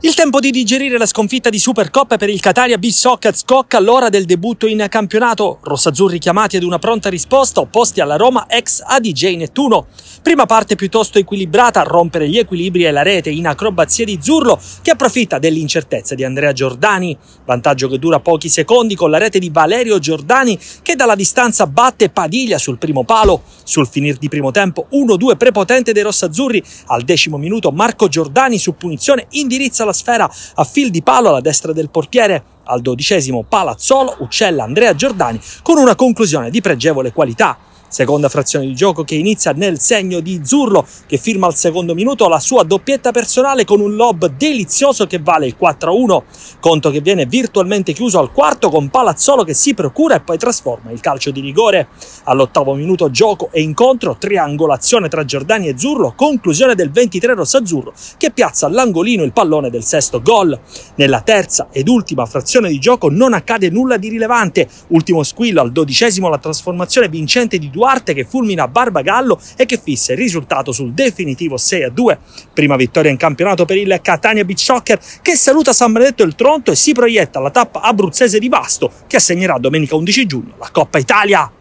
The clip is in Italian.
Il tempo di digerire la sconfitta di Supercoppa per il Cataria Bissocca scocca all'ora del debutto in campionato. Rossazzurri chiamati ad una pronta risposta opposti alla Roma ex ADJ Nettuno. Prima parte piuttosto equilibrata rompere gli equilibri e la rete in acrobazia di Zurlo che approfitta dell'incertezza di Andrea Giordani. Vantaggio che dura pochi secondi con la rete di Valerio Giordani che dalla distanza batte Padiglia sul primo palo. Sul finir di primo tempo 1-2 prepotente dei Rossazzurri. Al decimo minuto Marco Giordani su punizione indirizza la sfera a fil di palo alla destra del portiere. Al dodicesimo Palazzolo uccella Andrea Giordani con una conclusione di pregevole qualità. Seconda frazione di gioco che inizia nel segno di Zurlo che firma al secondo minuto la sua doppietta personale con un lob delizioso che vale il 4-1. Conto che viene virtualmente chiuso al quarto con Palazzolo che si procura e poi trasforma il calcio di rigore. All'ottavo minuto gioco e incontro, triangolazione tra Giordani e Zurlo, conclusione del 23 rossazzurro che piazza all'angolino il pallone del sesto gol. Nella terza ed ultima frazione di gioco non accade nulla di rilevante. Ultimo squillo al dodicesimo la trasformazione vincente di Duarte che fulmina Barbagallo e che fissa il risultato sul definitivo 6-2. Prima vittoria in campionato per il Catania Beach Soccer che saluta San Benedetto il Tronto e si proietta alla tappa abruzzese di Vasto che assegnerà domenica 11 giugno la Coppa Italia.